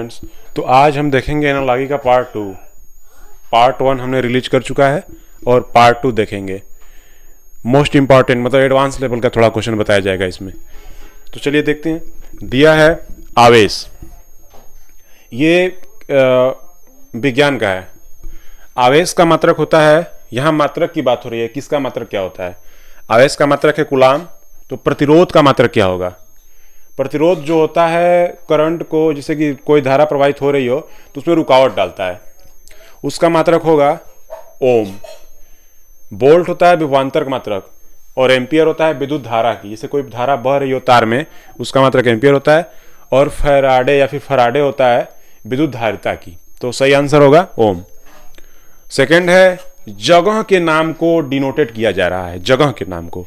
friends तो आज हम देखेंगे एनालॉगी का पार्ट टू पार्ट वन हमने रिलीज कर चुका है और पार्ट टू देखेंगे मोस्ट इंपॉर्टेंट मतलब एडवांस लेवल का थोड़ा क्वेश्चन बताया जाएगा इसमें तो चलिए देखते हैं दिया है आवेश ये विज्ञान का है आवेश का मात्रक होता है यहां मात्रक की बात हो रही है किसका मात्रक क्या होता है आवेश का मात्रक है गुलाम तो प्रतिरोध का मात्रक क्या होगा प्रतिरोध जो होता है करंट को जैसे कि कोई धारा प्रवाहित हो रही हो तो उसमें रुकावट डालता है उसका मात्रक होगा ओम बोल्ट होता है विभवान्तर का मात्रक और एम्पियर होता है विद्युत धारा की जैसे कोई धारा बह रही हो तार में उसका मात्रक एम्पियर होता है और फराडे या फिर फराडे होता है विद्युत धारिता की तो सही आंसर होगा ओम सेकंड है जगह के नाम को डिनोटेट किया जा रहा है जगह के नाम को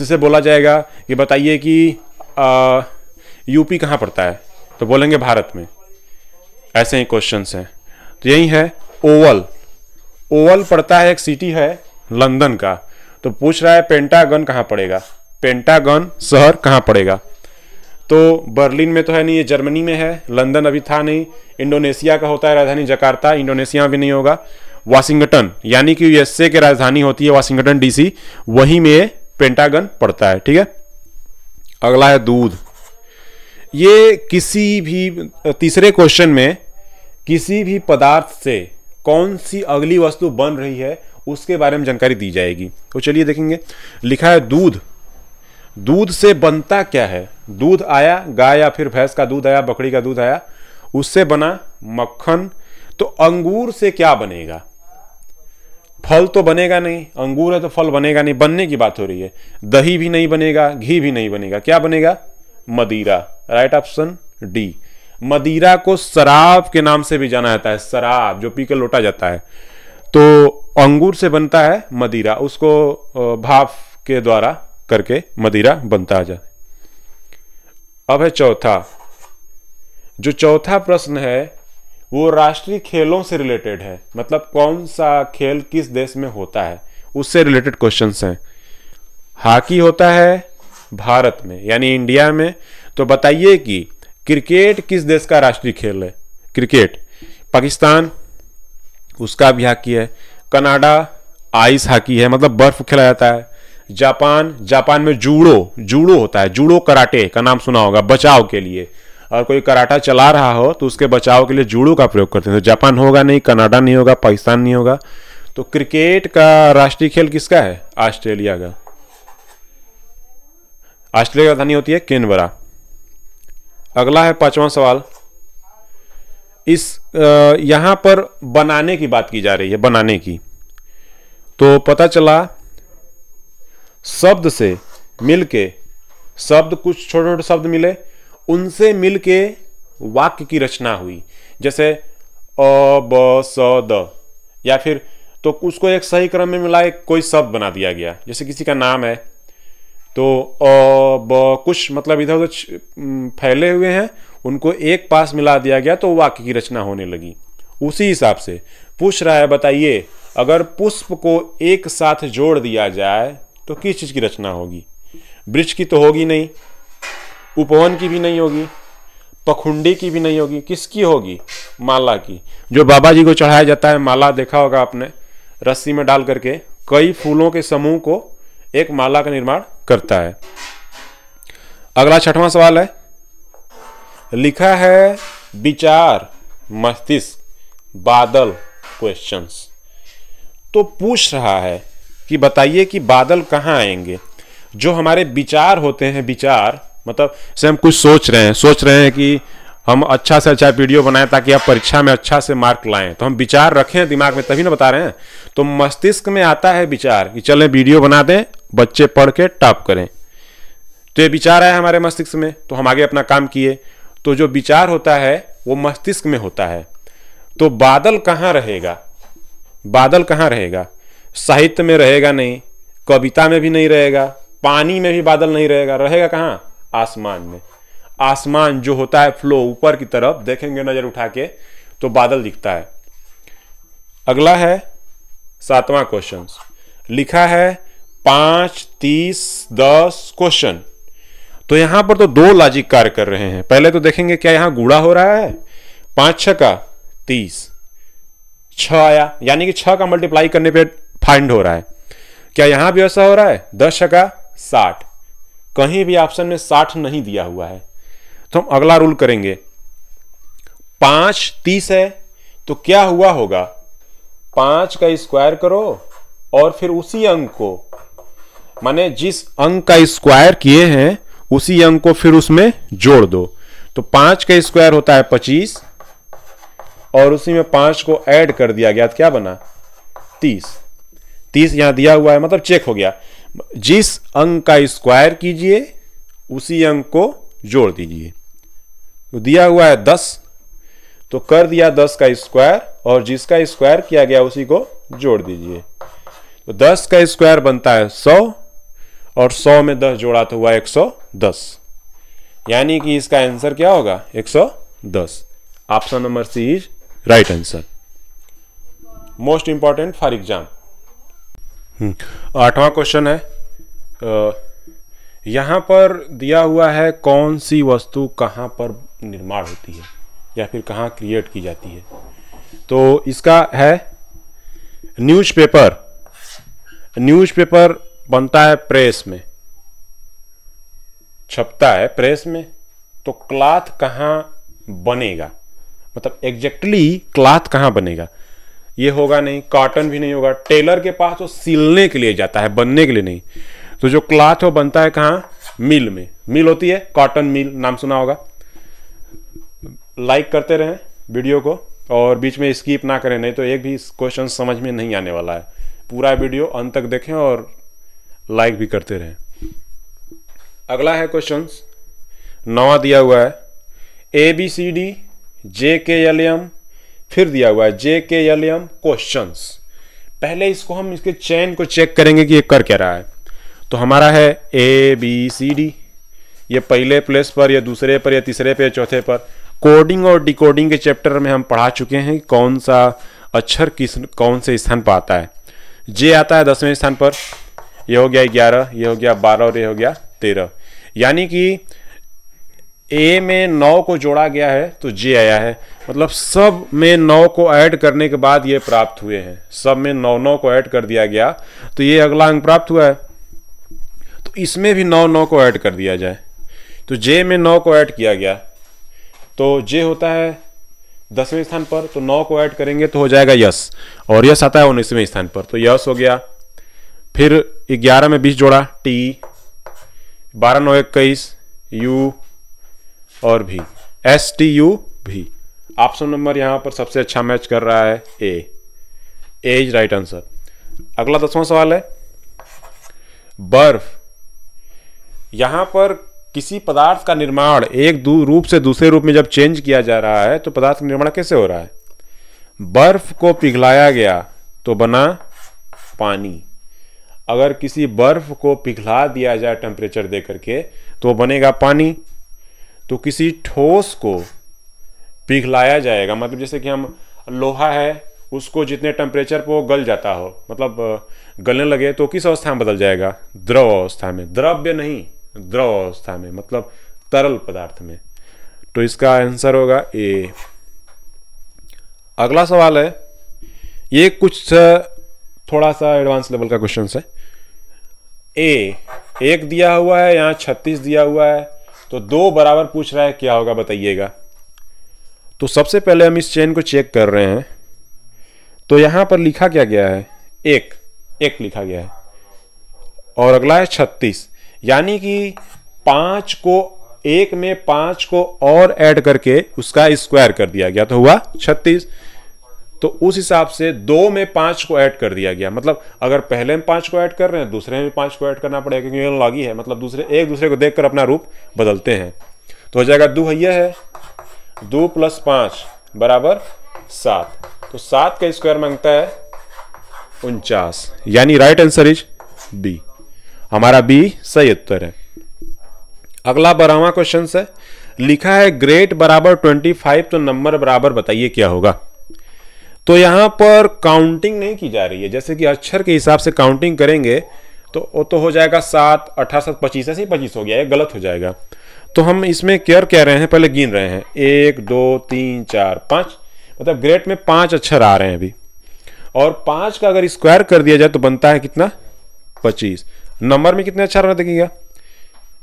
जिसे बोला जाएगा कि बताइए कि आ, यूपी कहाँ पड़ता है तो बोलेंगे भारत में ऐसे ही क्वेश्चन हैं तो यही है ओवल ओवल पड़ता है एक सिटी है लंदन का तो पूछ रहा है पेंटागन कहाँ पड़ेगा पेंटागन शहर कहाँ पड़ेगा तो बर्लिन में तो है नहीं ये जर्मनी में है लंदन अभी था नहीं इंडोनेशिया का होता है राजधानी जकार्ता इंडोनेशिया भी नहीं होगा वाशिंगटन यानी कि यूएसए की राजधानी होती है वाशिंगटन डीसी वहीं में पेंटागन पड़ता है ठीक है अगला है दूध ये किसी भी तीसरे क्वेश्चन में किसी भी पदार्थ से कौन सी अगली वस्तु बन रही है उसके बारे में जानकारी दी जाएगी तो चलिए देखेंगे लिखा है दूध दूध से बनता क्या है दूध आया गाय या फिर भैंस का दूध आया बकरी का दूध आया उससे बना मक्खन तो अंगूर से क्या बनेगा फल तो बनेगा नहीं अंगूर है तो फल बनेगा नहीं बनने की बात हो रही है दही भी नहीं बनेगा घी भी नहीं बनेगा क्या बनेगा मदीरा राइट ऑप्शन डी मदीरा को शराब के नाम से भी जाना जाता है शराब जो पी के लौटा जाता है तो अंगूर से बनता है मदीरा उसको भाप के द्वारा करके मदीरा बनता जाए अब है चौथा जो चौथा प्रश्न है वो राष्ट्रीय खेलों से रिलेटेड है मतलब कौन सा खेल किस देश में होता है उससे रिलेटेड क्वेश्चंस हैं हॉकी होता है भारत में यानी इंडिया में तो बताइए कि क्रिकेट किस देश का राष्ट्रीय खेल है क्रिकेट पाकिस्तान उसका भी हॉकी है कनाडा आइस हॉकी है मतलब बर्फ खेला जाता है जापान जापान में जूडो जूडो होता है जूडो कराटे का नाम सुना होगा बचाव के लिए और कोई कराटा चला रहा हो तो उसके बचाव के लिए जूडो का प्रयोग करते हैं तो जापान होगा नहीं कनाडा नहीं होगा पाकिस्तान नहीं होगा तो क्रिकेट का राष्ट्रीय खेल किसका है ऑस्ट्रेलिया का ऑस्ट्रेलिया की राजधानी होती है केनबरा अगला है पांचवा सवाल इस यहां पर बनाने की बात की जा रही है बनाने की तो पता चला शब्द से मिलके शब्द कुछ छोटे छोटे शब्द मिले उनसे मिलके वाक्य की रचना हुई जैसे अ ब स द या फिर तो उसको एक सही क्रम में मिला एक कोई शब्द बना दिया गया जैसे किसी का नाम है तो कुछ मतलब इधर उधर फैले हुए हैं उनको एक पास मिला दिया गया तो वाक्य की रचना होने लगी उसी हिसाब से पूछ रहा है बताइए अगर पुष्प को एक साथ जोड़ दिया जाए तो किस चीज़ की रचना होगी वृक्ष की तो होगी नहीं उपवन की भी नहीं होगी पखुंडी की भी नहीं होगी किसकी होगी माला की जो बाबा जी को चढ़ाया जाता है माला देखा होगा आपने रस्सी में डाल करके कई फूलों के समूह को एक माला का निर्माण करता है अगला छठवां सवाल है लिखा है विचार मस्तिष्क बादल क्वेश्चंस तो पूछ रहा है कि बताइए कि बादल कहाँ आएंगे जो हमारे विचार होते हैं विचार मतलब से हम कुछ सोच रहे हैं सोच रहे हैं कि हम अच्छा से अच्छा वीडियो बनाएं ताकि आप परीक्षा में अच्छा से मार्क लाएं तो हम विचार रखें दिमाग में तभी ना बता रहे हैं तो मस्तिष्क में आता है विचार कि चलें वीडियो बना दें बच्चे पढ़ के टॉप करें तो ये विचार आया हमारे मस्तिष्क में तो हम आगे अपना काम किए तो जो विचार होता है वो मस्तिष्क में होता है तो बादल कहाँ रहेगा बादल कहाँ रहेगा साहित्य में रहेगा नहीं कविता में भी नहीं रहेगा पानी में भी बादल नहीं रहेगा रहेगा कहाँ आसमान में आसमान जो होता है फ्लो ऊपर की तरफ देखेंगे नज़र उठा के तो बादल दिखता है अगला है सातवां क्वेश्चन लिखा है पांच तीस दस क्वेश्चन तो यहां पर तो दो लॉजिक कार्य कर रहे हैं पहले तो देखेंगे क्या यहां गुड़ा हो रहा है पांच छ का तीस छ आया यानी कि छ का मल्टीप्लाई करने पे फाइंड हो रहा है क्या यहां भी ऐसा हो रहा है दस का साठ कहीं भी ऑप्शन में साठ नहीं दिया हुआ है तो हम अगला रूल करेंगे पांच तीस है तो क्या हुआ होगा पांच का स्क्वायर करो और फिर उसी अंक को माने जिस अंक का स्क्वायर किए हैं उसी अंक को फिर उसमें जोड़ दो तो पांच का स्क्वायर होता है पच्चीस और उसी में पांच को ऐड कर दिया गया तो क्या बना तीस तीस यहां दिया हुआ है मतलब चेक हो गया जिस अंक का स्क्वायर कीजिए उसी अंक को जोड़ दीजिए तो दिया हुआ है दस तो कर दिया दस का स्क्वायर और जिसका स्क्वायर किया गया उसी को जोड़ दीजिए तो दस का स्क्वायर बनता है सौ और सौ में दस जोड़ा तो हुआ एक सौ दस यानी कि इसका आंसर क्या होगा एक सौ दस option number C is right answer most important for exam hmm, आठवां क्वेश्चन है आ, पर दिया हुआ है कौन सी वस्तु कहां पर निर्माण होती है या फिर कहाँ क्रिएट की जाती है तो इसका है न्यूज़पेपर न्यूज़पेपर बनता है प्रेस में छपता है प्रेस में तो क्लाथ कहाँ बनेगा मतलब एग्जैक्टली क्लाथ कहाँ बनेगा ये होगा नहीं कॉटन भी नहीं होगा टेलर के पास वो तो सिलने के लिए जाता है बनने के लिए नहीं तो जो क्लाथ हो बनता है कहाँ मिल में मिल होती है कॉटन मिल नाम सुना होगा लाइक करते रहें वीडियो को और बीच में स्कीप ना करें नहीं तो एक भी क्वेश्चन समझ में नहीं आने वाला है पूरा वीडियो अंत तक देखें और लाइक भी करते रहें अगला है क्वेश्चन नवा दिया हुआ है A B C D J के एल एम फिर दिया हुआ है जे के एल एम क्वेश्चन पहले इसको हम इसके चैन को चेक करेंगे कि ये कर क्या रहा है तो हमारा है ए बी सी डी ये पहले प्लेस पर या दूसरे पर या तीसरे पर या चौथे पर कोडिंग और डिकोडिंग के चैप्टर में हम पढ़ा चुके हैं कौन सा अक्षर किस कौन से स्थान पर आता है जे आता है दसवें स्थान पर यह हो गया ग्यारह यह हो गया बारह और यह हो गया तेरह यानी कि ए में नौ को जोड़ा गया है तो जे आया है मतलब सब में नौ को ऐड करने के बाद ये प्राप्त हुए हैं सब में नौ नौ को ऐड कर दिया गया तो ये अगला अंक प्राप्त हुआ है तो इसमें भी नौ नौ को ऐड कर दिया जाए तो जे में नौ को ऐड किया गया तो जे होता है दसवें स्थान पर तो नौ को ऐड करेंगे तो हो जाएगा यस और यस आता है उन्नीसवें स्थान पर तो यस हो गया फिर ग्यारह में बीस जोड़ा टी बारह नौ इक्कीस यू और भी एस टी यू भी ऑप्शन नंबर यहाँ पर सबसे अच्छा मैच कर रहा है A A is right answer अगला दसवां सवाल है बर्फ यहां पर किसी पदार्थ का निर्माण एक दू रूप से दूसरे रूप में जब चेंज किया जा रहा है तो पदार्थ का निर्माण कैसे हो रहा है बर्फ को पिघलाया गया तो बना पानी अगर किसी बर्फ को पिघला दिया जाए टेम्परेचर दे करके तो बनेगा पानी तो किसी ठोस को पिघलाया जाएगा मतलब जैसे कि हम लोहा है उसको जितने टेम्परेचर पर गल जाता हो मतलब गलने लगे तो किस अवस्था में बदल जाएगा द्रव अवस्था में द्रव्य नहीं द्रव अवस्था में मतलब तरल पदार्थ में तो इसका आंसर होगा ए अगला सवाल है ये कुछ थोड़ा सा एडवांस लेवल का क्वेश्चन है ए एक दिया हुआ है यहाँ छत्तीस दिया हुआ है तो दो बराबर पूछ रहा है क्या होगा बताइएगा तो सबसे पहले हम इस चेन को चेक कर रहे हैं तो यहाँ पर लिखा क्या गया है एक एक लिखा गया है और अगला है छत्तीस यानी कि पांच को एक में पांच को और ऐड करके उसका स्क्वायर कर दिया गया तो हुआ छत्तीस तो उस हिसाब से दो में पांच को ऐड कर दिया गया मतलब अगर पहले में पांच को ऐड कर रहे हैं दूसरे में पांच को ऐड करना पड़ेगा क्योंकि लॉगी है मतलब दूसरे एक दूसरे को देखकर अपना रूप बदलते हैं तो हो जाएगा भैया है दो प्लस पांच बराबर सात तो सात का स्क्वायर मांगता है उनचास यानी राइट आंसर इज बी हमारा बी सही उत्तर है अगला बारहवा क्वेश्चन है लिखा है ग्रेट बराबर ट्वेंटी फाइव तो नंबर बराबर बताइए क्या होगा तो यहां पर काउंटिंग नहीं की जा रही है जैसे कि अक्षर के हिसाब से काउंटिंग करेंगे तो वो तो हो जाएगा सात अठारह सात पच्चीस ऐसे ही पच्चीस हो गया ये गलत हो जाएगा तो हम इसमें केयर कह रहे हैं पहले गिन रहे हैं एक दो तीन चार पाँच मतलब ग्रेट में पांच अक्षर आ रहे हैं अभी और पांच का अगर स्क्वायर कर दिया जाए तो बनता है कितना पच्चीस नंबर में कितने अक्षर देखिएगा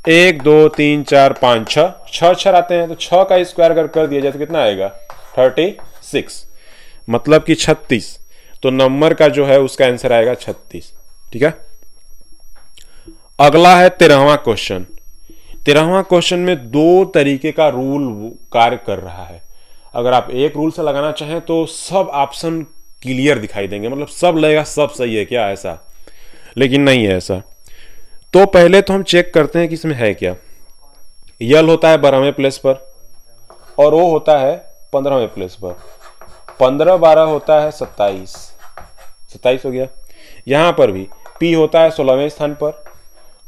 एक दो तीन चार पाँच छः छः अक्षर आते हैं तो छः का स्क्वायर अगर कर दिया जाए तो कितना आएगा थर्टी सिक्स मतलब कि छत्तीस तो नंबर का जो है उसका आंसर आएगा छत्तीस ठीक है अगला है तेरहवा क्वेश्चन तेरहवा क्वेश्चन में दो तरीके का रूल कार्य कर रहा है अगर आप एक रूल से लगाना चाहें तो सब ऑप्शन क्लियर दिखाई देंगे मतलब सब लगेगा सब सही है क्या ऐसा लेकिन नहीं है ऐसा तो पहले तो हम चेक करते हैं कि इसमें है क्या यल होता है बारहवें प्लेस पर और ओ होता है पंद्रहवें प्लेस पर पंद्रह बारह होता है सत्ताईस सत्ताईस हो गया यहाँ पर भी पी होता है सोलहवें स्थान पर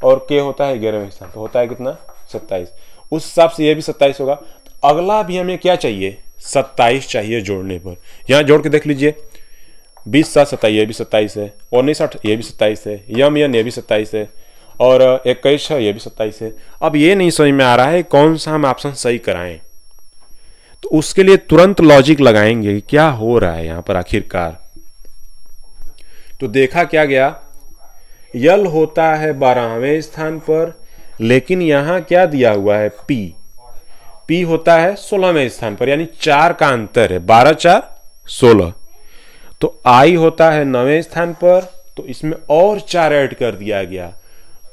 और के होता है ग्यारहवें स्थान पर होता है कितना सत्ताईस उस हिसाब से यह भी सत्ताईस होगा तो अगला भी हमें क्या चाहिए सत्ताईस चाहिए जोड़ने पर यहाँ जोड़ के देख लीजिए बीस सात सत्ताईस ये भी सत्ताईस है उन्नीस आठ ये भी सत्ताईस है यम यन ये भी सत्ताईस है और इक्कीस है ये भी सत्ताईस है अब ये नहीं समझ में आ रहा है कौन सा हम ऑप्शन सही कराएं तो उसके लिए तुरंत लॉजिक लगाएंगे क्या हो रहा है यहां पर आखिरकार तो देखा क्या गया यल होता है बारहवें स्थान पर लेकिन यहां क्या दिया हुआ है पी पी होता है सोलहवें स्थान पर यानी चार का अंतर है बारह चार सोलह तो आई होता है नवे स्थान पर तो इसमें और चार ऐड कर दिया गया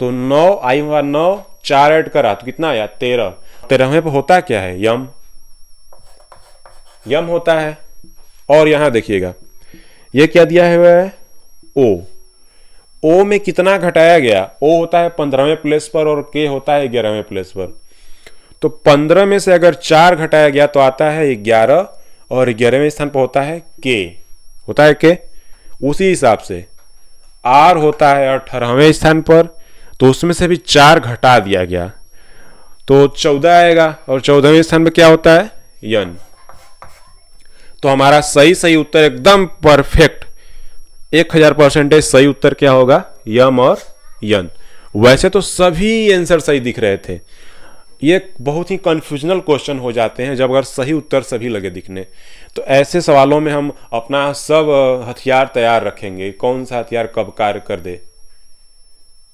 तो नौ आई हुआ नौ चार ऐड करा तो कितना आया तेरह तेरहवें पर होता क्या है यम यम होता है और यहां देखिएगा यह क्या दिया है वह ओ ओ में कितना घटाया गया ओ होता है पंद्रहवें प्लेस पर और के होता है ग्यारहवें प्लेस पर तो पंद्रह में से अगर चार घटाया गया तो आता है ग्यारह और ग्यारहवें स्थान पर होता है के होता है के उसी हिसाब से आर होता है अठारहवें स्थान पर तो उसमें से भी चार घटा दिया गया तो चौदह आएगा और चौदहवें स्थान पर क्या होता है यन तो हमारा सही सही उत्तर एकदम परफेक्ट एक हजार परसेंटेज सही उत्तर क्या होगा यम और यन वैसे तो सभी आंसर सही दिख रहे थे ये बहुत ही कन्फ्यूजनल क्वेश्चन हो जाते हैं जब अगर सही उत्तर सभी लगे दिखने तो ऐसे सवालों में हम अपना सब हथियार तैयार रखेंगे कौन सा हथियार कब कार्य कर दे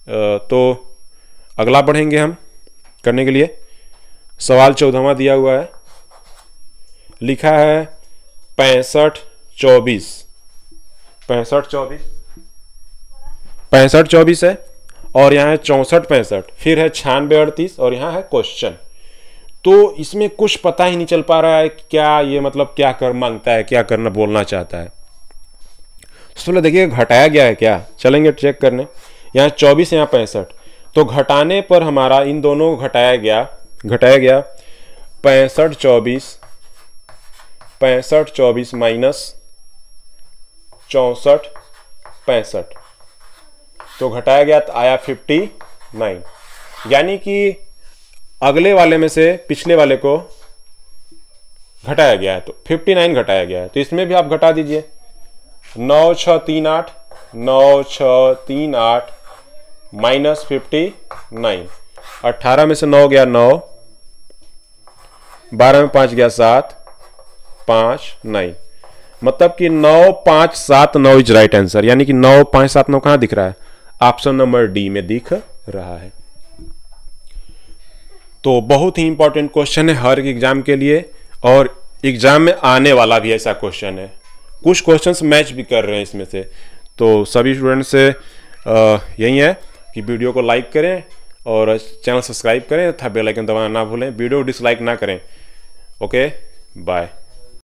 तो अगला पढ़ेंगे हम करने के लिए सवाल चौदहवा दिया हुआ है लिखा है पैंसठ चौबीस पैंसठ चौबीस पैंसठ चौबीस है और यहाँ है चौंसठ पैंसठ फिर है छियानवे अड़तीस और यहाँ है क्वेश्चन तो इसमें कुछ पता ही नहीं चल पा रहा है क्या ये मतलब क्या कर मांगता है क्या करना बोलना चाहता है तो देखिए घटाया गया है क्या चलेंगे चेक करने यहाँ चौबीस यहाँ पैंसठ तो घटाने पर हमारा इन दोनों को घटाया गया घटाया गया पैंसठ चौबीस पैंसठ चौबीस माइनस चौंसठ पैंसठ तो घटाया गया तो आया फिफ्टी नाइन यानी कि अगले वाले में से पिछले वाले को घटाया गया है तो फिफ्टी नाइन घटाया गया है तो इसमें भी आप घटा दीजिए नौ छ तीन आठ नौ छ तीन आठ माइनस फिफ्टी नाइन अट्ठारह में से नौ गया नौ बारह में पांच गया सात पांच नाइन मतलब कि नौ पांच सात नौ इज राइट आंसर यानी कि नौ पांच सात नौ कहां दिख रहा है ऑप्शन नंबर डी में दिख रहा है तो बहुत ही इंपॉर्टेंट क्वेश्चन है हर एग्जाम के लिए और एग्जाम में आने वाला भी ऐसा क्वेश्चन है कुछ क्वेश्चंस मैच भी कर रहे हैं इसमें से तो सभी स्टूडेंट से यही है कि वीडियो को लाइक करें और चैनल सब्सक्राइब करें तथा बेलाइकन दबाना ना भूलें वीडियो डिसलाइक ना करें ओके बाय